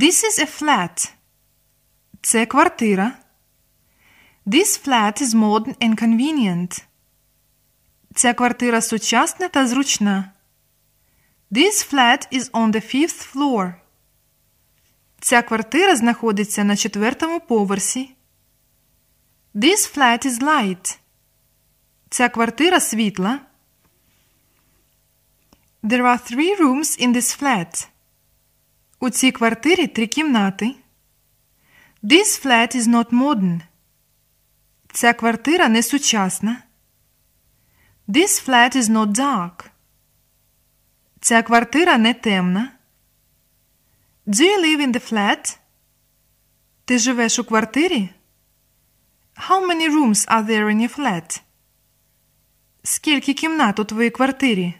This is a flat. Це квартира. This flat is modern and convenient. Ця квартира сучасна та зручна. This flat is on the fifth floor. Ця квартира знаходиться на четвертому поверсі. This flat is light. Ця квартира світла. There are three rooms in this flat. У цій квартирі три кімнати. This flat is not modern. Ця квартира не сучасна. This flat is not dark. Ця квартира не темна. Do you live in the flat? Ти живеш у квартирі? How many rooms are there in your flat? Скільки кімнат у твоїй квартирі?